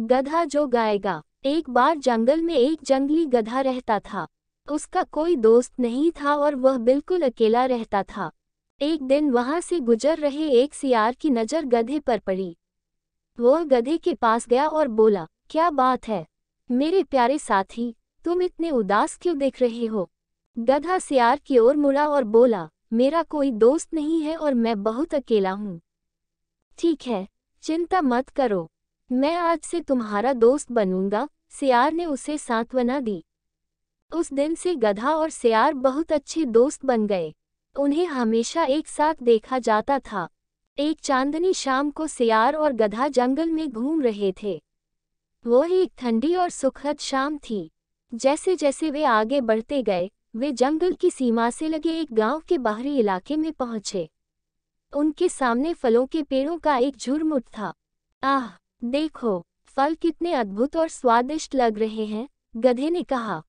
गधा जो गाएगा एक बार जंगल में एक जंगली गधा रहता था उसका कोई दोस्त नहीं था और वह बिल्कुल अकेला रहता था एक दिन वहां से गुजर रहे एक सियार की नज़र गधे पर पड़ी वह गधे के पास गया और बोला क्या बात है मेरे प्यारे साथी तुम इतने उदास क्यों देख रहे हो गधा सियार की ओर मुड़ा और बोला मेरा कोई दोस्त नहीं है और मैं बहुत अकेला हूँ ठीक है चिंता मत करो मैं आज से तुम्हारा दोस्त बनूंगा सियार ने उसे सांत्वना दी उस दिन से गधा और सियार बहुत अच्छे दोस्त बन गए उन्हें हमेशा एक साथ देखा जाता था एक चांदनी शाम को सियार और गधा जंगल में घूम रहे थे वो एक ठंडी और सुखद शाम थी जैसे जैसे वे आगे बढ़ते गए वे जंगल की सीमा से लगे एक गांव के बाहरी इलाके में पहुंचे उनके सामने फलों के पेड़ों का एक झुरमुट था देखो फल कितने अद्भुत और स्वादिष्ट लग रहे हैं गधे ने कहा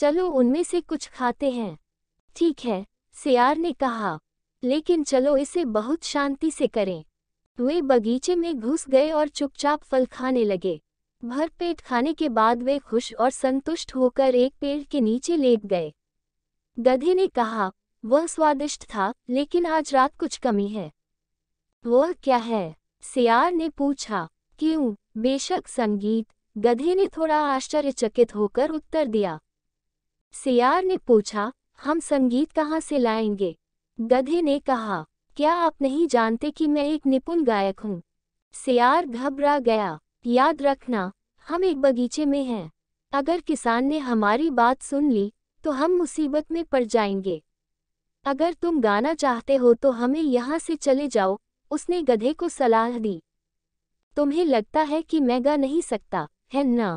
चलो उनमें से कुछ खाते हैं ठीक है सियार ने कहा लेकिन चलो इसे बहुत शांति से करें वे बगीचे में घुस गए और चुपचाप फल खाने लगे भरपेट खाने के बाद वे खुश और संतुष्ट होकर एक पेड़ के नीचे लेट गए गधे ने कहा वह स्वादिष्ट था लेकिन आज रात कुछ कमी है वह क्या है सियार ने पूछा क्यों बेशक संगीत गधे ने थोड़ा आश्चर्यचकित होकर उत्तर दिया सियार ने पूछा हम संगीत कहाँ से लाएंगे गधे ने कहा क्या आप नहीं जानते कि मैं एक निपुण गायक हूँ सियार घबरा गया याद रखना हम एक बगीचे में हैं अगर किसान ने हमारी बात सुन ली तो हम मुसीबत में पड़ जाएंगे अगर तुम गाना चाहते हो तो हमें यहाँ से चले जाओ उसने गधे को सलाह दी तुम्हें लगता है कि मैं गा नहीं सकता है न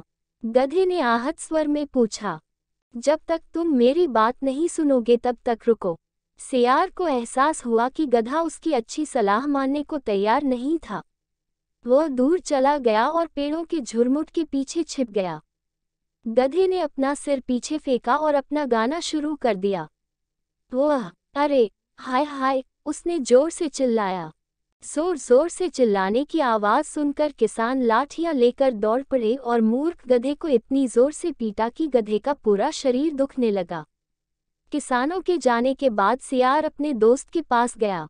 गधे ने आहत स्वर में पूछा जब तक तुम मेरी बात नहीं सुनोगे तब तक रुको सियार को एहसास हुआ कि गधा उसकी अच्छी सलाह मानने को तैयार नहीं था वह दूर चला गया और पेड़ों के झुरमुट के पीछे छिप गया गधे ने अपना सिर पीछे फेंका और अपना गाना शुरू कर दिया वह अरे हाय हाय उसने जोर से चिल्लाया जोर जोर से चिल्लाने की आवाज सुनकर किसान लाठियां लेकर दौड़ पड़े और मूर्ख गधे को इतनी जोर से पीटा कि गधे का पूरा शरीर दुखने लगा किसानों के जाने के बाद सियार अपने दोस्त के पास गया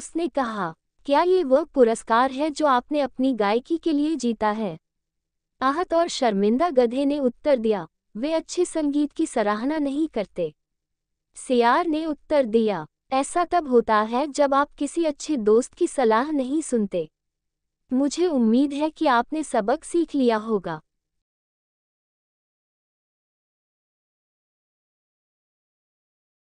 उसने कहा क्या ये वह पुरस्कार है जो आपने अपनी गायकी के लिए जीता है आहत और शर्मिंदा गधे ने उत्तर दिया वे अच्छे संगीत की सराहना नहीं करते सियार ने उत्तर दिया ऐसा तब होता है जब आप किसी अच्छे दोस्त की सलाह नहीं सुनते मुझे उम्मीद है कि आपने सबक सीख लिया होगा